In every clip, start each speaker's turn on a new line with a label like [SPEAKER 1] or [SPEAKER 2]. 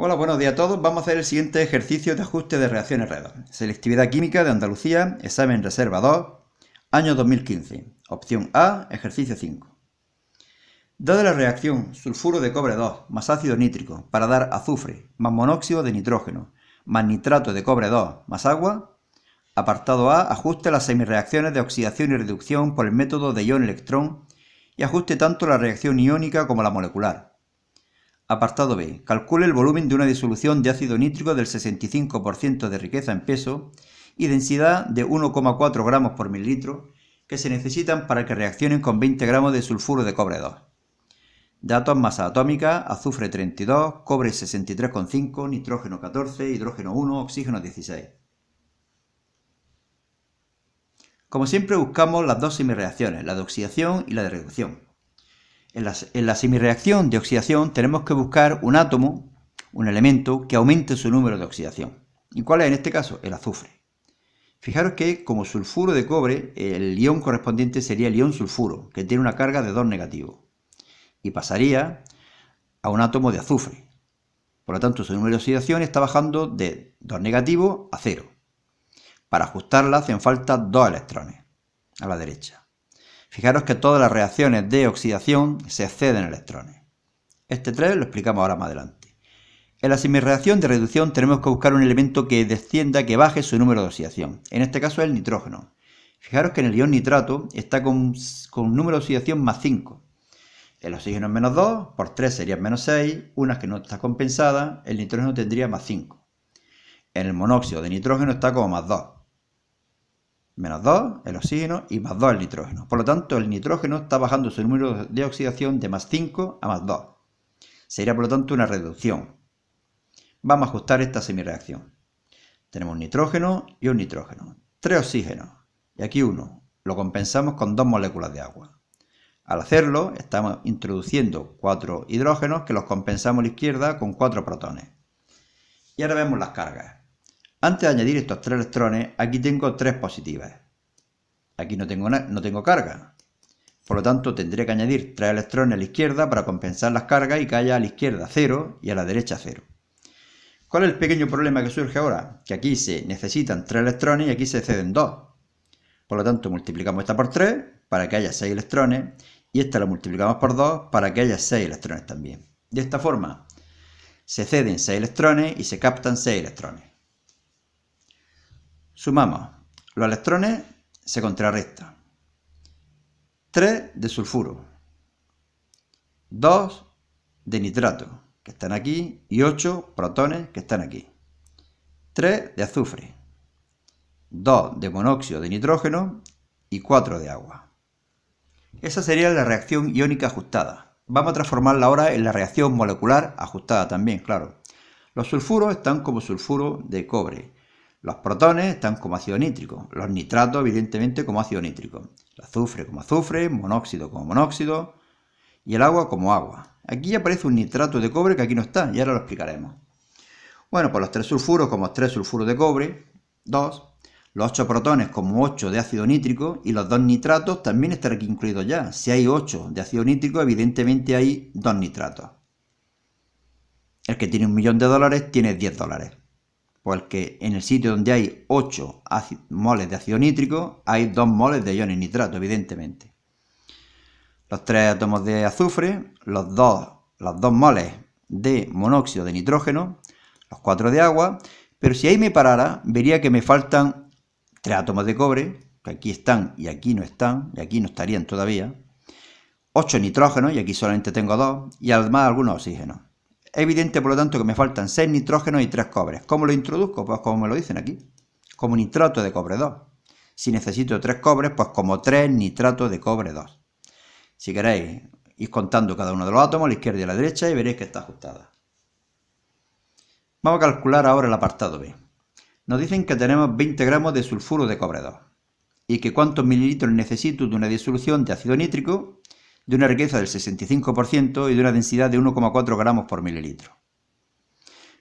[SPEAKER 1] Hola, buenos días a todos. Vamos a hacer el siguiente ejercicio de ajuste de reacciones redox. Selectividad química de Andalucía, examen reserva 2, año 2015. Opción A, ejercicio 5. Dada la reacción sulfuro de cobre 2 más ácido nítrico para dar azufre más monóxido de nitrógeno más nitrato de cobre 2 más agua, apartado A, ajuste las semireacciones de oxidación y reducción por el método de ion-electrón y ajuste tanto la reacción iónica como la molecular Apartado B. Calcule el volumen de una disolución de ácido nítrico del 65% de riqueza en peso y densidad de 1,4 gramos por mililitro que se necesitan para que reaccionen con 20 gramos de sulfuro de cobre 2. Datos masa atómica, azufre 32, cobre 63,5, nitrógeno 14, hidrógeno 1, oxígeno 16. Como siempre buscamos las dos semireacciones, la de oxidación y la de reducción. En la, semireacción de oxidación tenemos que buscar un átomo, un elemento, que aumente su número de oxidación. ¿Y cuál es en este caso? El azufre. Fijaros que como sulfuro de cobre, el ion correspondiente sería el ion sulfuro, que tiene una carga de 2 negativo, y pasaría a un átomo de azufre. Por lo tanto, su número de oxidación está bajando de 2 negativo a 0. Para ajustarla hacen falta dos electrones a la derecha. Fijaros que todas las reacciones de oxidación se exceden electrones. Este 3 lo explicamos ahora más adelante. En la semirreacción de reducción tenemos que buscar un elemento que descienda, que baje su número de oxidación. En este caso es el nitrógeno. Fijaros que en el ion nitrato está con, con un número de oxidación más 5. El oxígeno es menos 2, por 3 sería menos 6, una que no está compensada, el nitrógeno tendría más 5. En el monóxido de nitrógeno está como más 2 menos 2 el oxígeno y más 2 el nitrógeno. Por lo tanto, el nitrógeno está bajando su número de oxidación de más 5 a más 2. Sería por lo tanto una reducción. Vamos a ajustar esta semireacción. Tenemos un nitrógeno y un nitrógeno. Tres oxígenos. Y aquí uno. Lo compensamos con dos moléculas de agua. Al hacerlo, estamos introduciendo cuatro hidrógenos que los compensamos a la izquierda con cuatro protones. Y ahora vemos las cargas. Antes de añadir estos tres electrones, aquí tengo tres positivas. Aquí no tengo, no tengo carga. Por lo tanto, tendré que añadir tres electrones a la izquierda para compensar las cargas y que haya a la izquierda 0 y a la derecha cero. ¿Cuál es el pequeño problema que surge ahora? Que aquí se necesitan tres electrones y aquí se ceden dos. Por lo tanto, multiplicamos esta por 3 para que haya 6 electrones y esta la multiplicamos por 2 para que haya 6 electrones también. De esta forma, se ceden seis electrones y se captan 6 electrones. Sumamos. Los electrones se contrarrestan. 3 de sulfuro. 2 de nitrato, que están aquí, y 8 protones, que están aquí. 3 de azufre. 2 de monóxido de nitrógeno y 4 de agua. Esa sería la reacción iónica ajustada. Vamos a transformarla ahora en la reacción molecular ajustada también, claro. Los sulfuros están como sulfuro de cobre los protones están como ácido nítrico, los nitratos evidentemente como ácido nítrico, el azufre como azufre, monóxido como monóxido y el agua como agua. Aquí aparece un nitrato de cobre que aquí no está y ahora lo explicaremos. Bueno, pues los tres sulfuros como tres sulfuros de cobre, dos. los ocho protones como ocho de ácido nítrico y los dos nitratos también están aquí incluidos ya. Si hay ocho de ácido nítrico, evidentemente hay dos nitratos. El que tiene un millón de dólares tiene 10 dólares. Pues que en el sitio donde hay 8 moles de ácido nítrico hay 2 moles de iones nitrato, evidentemente. Los 3 átomos de azufre, los los 2 moles de monóxido de nitrógeno, los 4 de agua, pero si ahí me parara, vería que me faltan 3 átomos de cobre, que aquí están y aquí no están, y aquí no estarían todavía, 8 nitrógenos, y aquí solamente tengo 2, y además algunos oxígenos. Es evidente, por lo tanto, que me faltan 6 nitrógenos y 3 cobres. ¿Cómo lo introduzco? Pues como me lo dicen aquí, como nitrato de cobre 2. Si necesito 3 cobres, pues como 3 nitratos de cobre 2. Si queréis, ir contando cada uno de los átomos, la izquierda y la derecha, y veréis que está ajustada. Vamos a calcular ahora el apartado B. Nos dicen que tenemos 20 gramos de sulfuro de cobre 2 y que cuántos mililitros necesito de una disolución de ácido nítrico de una riqueza del 65% y de una densidad de 1,4 gramos por mililitro.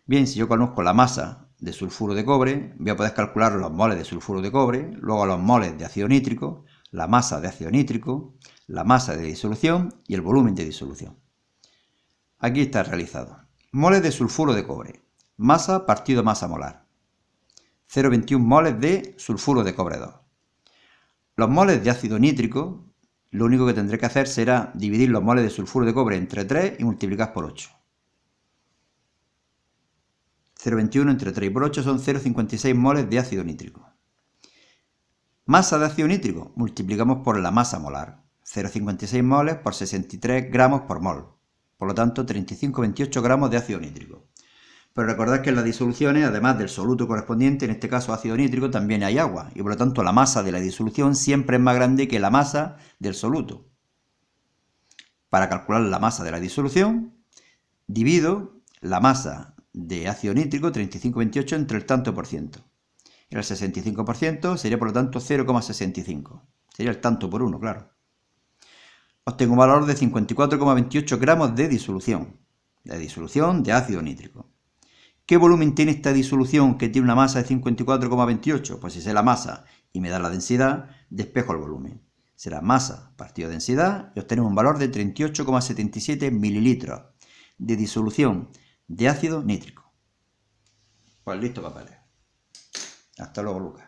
[SPEAKER 1] Bien, si yo conozco la masa de sulfuro de cobre, voy a poder calcular los moles de sulfuro de cobre, luego los moles de ácido nítrico, la masa de ácido nítrico, la masa de disolución y el volumen de disolución. Aquí está realizado. Moles de sulfuro de cobre. Masa partido masa molar. 0,21 moles de sulfuro de cobre 2. Los moles de ácido nítrico lo único que tendré que hacer será dividir los moles de sulfuro de cobre entre 3 y multiplicar por 8. 0,21 entre 3 y por 8 son 0,56 moles de ácido nítrico. Masa de ácido nítrico multiplicamos por la masa molar. 0,56 moles por 63 gramos por mol. Por lo tanto, 35,28 gramos de ácido nítrico. Pero recordad que en las disoluciones, además del soluto correspondiente, en este caso ácido nítrico, también hay agua, y por lo tanto la masa de la disolución siempre es más grande que la masa del soluto. Para calcular la masa de la disolución, divido la masa de ácido nítrico, 35,28, entre el tanto por ciento. El 65% sería por lo tanto 0,65. Sería el tanto por uno, claro. Obtengo un valor de 54,28 gramos de disolución. De disolución de ácido nítrico. ¿Qué volumen tiene esta disolución que tiene una masa de 54,28? Pues si sé la masa y me da la densidad, despejo el volumen. Será masa partido densidad y obtenemos un valor de 38,77 mililitros de disolución de ácido nítrico. Pues listo, papeles. Hasta luego, Lucas.